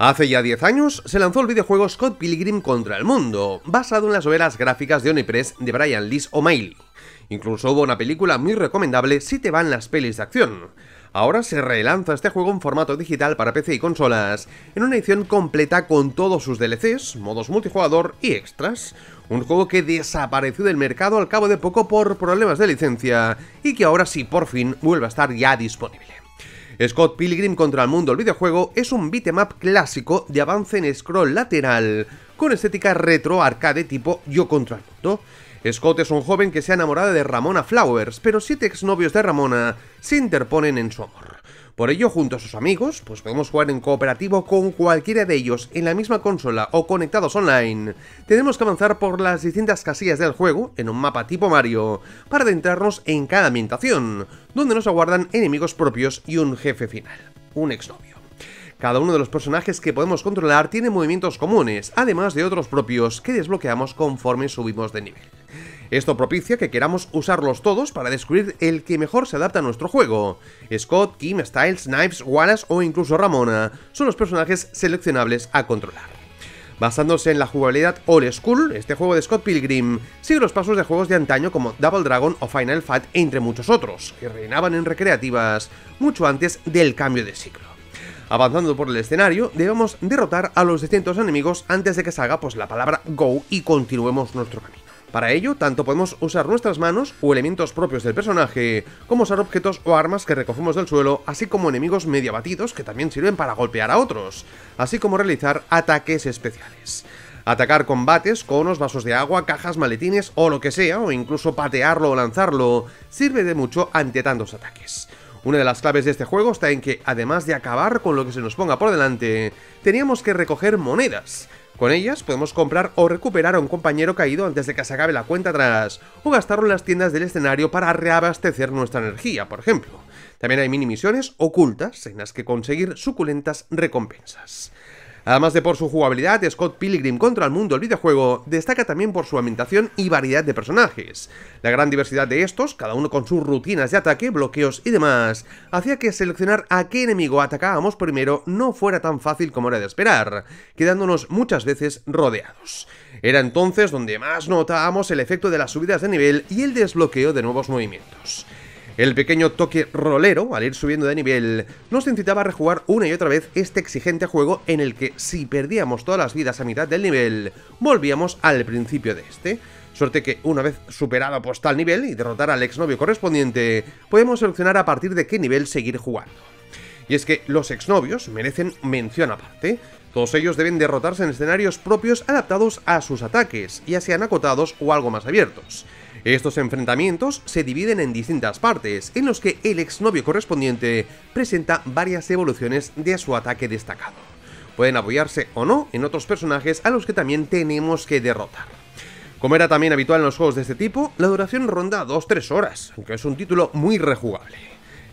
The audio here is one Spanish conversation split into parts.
Hace ya 10 años se lanzó el videojuego Scott Pilgrim contra el Mundo, basado en las novelas gráficas de Onipress de Brian Lee O'Malley. Incluso hubo una película muy recomendable si te van las pelis de acción. Ahora se relanza este juego en formato digital para PC y consolas, en una edición completa con todos sus DLCs, modos multijugador y extras. Un juego que desapareció del mercado al cabo de poco por problemas de licencia y que ahora sí por fin vuelve a estar ya disponible. Scott Pilgrim contra el mundo. El videojuego es un beatmap em clásico de avance en scroll lateral, con estética retro arcade tipo yo contra el mundo. Scott es un joven que se ha enamorado de Ramona Flowers, pero siete exnovios de Ramona se interponen en su amor. Por ello, junto a sus amigos, pues podemos jugar en cooperativo con cualquiera de ellos en la misma consola o conectados online. Tenemos que avanzar por las distintas casillas del juego en un mapa tipo Mario, para adentrarnos en cada ambientación, donde nos aguardan enemigos propios y un jefe final, un exnovio. Cada uno de los personajes que podemos controlar tiene movimientos comunes, además de otros propios que desbloqueamos conforme subimos de nivel. Esto propicia que queramos usarlos todos para descubrir el que mejor se adapta a nuestro juego. Scott, Kim, Styles, Knives, Wallace o incluso Ramona son los personajes seleccionables a controlar. Basándose en la jugabilidad old school, este juego de Scott Pilgrim sigue los pasos de juegos de antaño como Double Dragon o Final Fight, entre muchos otros, que reinaban en recreativas mucho antes del cambio de ciclo. Avanzando por el escenario, debemos derrotar a los distintos enemigos antes de que salga pues, la palabra Go y continuemos nuestro camino. Para ello, tanto podemos usar nuestras manos o elementos propios del personaje, como usar objetos o armas que recogemos del suelo, así como enemigos medio batidos que también sirven para golpear a otros, así como realizar ataques especiales atacar combates, conos, vasos de agua, cajas, maletines o lo que sea, o incluso patearlo o lanzarlo, sirve de mucho ante tantos ataques. Una de las claves de este juego está en que, además de acabar con lo que se nos ponga por delante, teníamos que recoger monedas, con ellas podemos comprar o recuperar a un compañero caído antes de que se acabe la cuenta atrás, o gastarlo en las tiendas del escenario para reabastecer nuestra energía, por ejemplo. También hay mini misiones ocultas en las que conseguir suculentas recompensas. Además de por su jugabilidad, Scott Pilgrim contra el mundo del videojuego destaca también por su ambientación y variedad de personajes. La gran diversidad de estos, cada uno con sus rutinas de ataque, bloqueos y demás, hacía que seleccionar a qué enemigo atacábamos primero no fuera tan fácil como era de esperar, quedándonos muchas veces rodeados. Era entonces donde más notábamos el efecto de las subidas de nivel y el desbloqueo de nuevos movimientos. El pequeño toque rolero, al ir subiendo de nivel, nos incitaba a rejugar una y otra vez este exigente juego en el que si perdíamos todas las vidas a mitad del nivel, volvíamos al principio de este. Suerte que una vez superado postal tal nivel y derrotar al exnovio correspondiente, podemos seleccionar a partir de qué nivel seguir jugando. Y es que los exnovios merecen mención aparte. Todos ellos deben derrotarse en escenarios propios adaptados a sus ataques, ya sean acotados o algo más abiertos. Estos enfrentamientos se dividen en distintas partes, en los que el exnovio correspondiente presenta varias evoluciones de su ataque destacado. Pueden apoyarse o no en otros personajes a los que también tenemos que derrotar. Como era también habitual en los juegos de este tipo, la duración ronda 2-3 horas, aunque es un título muy rejugable.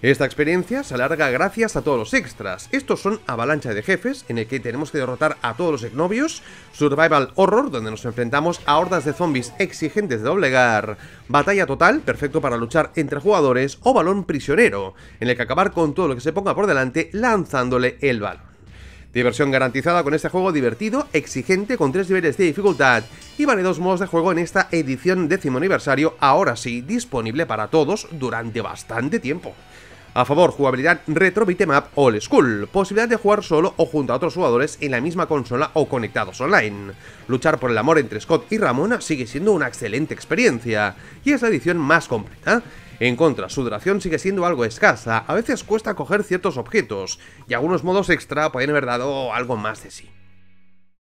Esta experiencia se alarga gracias a todos los extras. Estos son Avalancha de Jefes, en el que tenemos que derrotar a todos los exnovios, Survival Horror, donde nos enfrentamos a hordas de zombies exigentes de doblegar, Batalla Total, perfecto para luchar entre jugadores, o Balón Prisionero, en el que acabar con todo lo que se ponga por delante lanzándole el balón. Diversión garantizada con este juego divertido, exigente, con tres niveles de dificultad y vale dos modos de juego en esta edición décimo aniversario, ahora sí disponible para todos durante bastante tiempo. A favor, jugabilidad retro Vitemap old school, posibilidad de jugar solo o junto a otros jugadores en la misma consola o conectados online. Luchar por el amor entre Scott y Ramona sigue siendo una excelente experiencia, y es la edición más completa. En contra, su duración sigue siendo algo escasa, a veces cuesta coger ciertos objetos, y algunos modos extra pueden haber dado algo más de sí.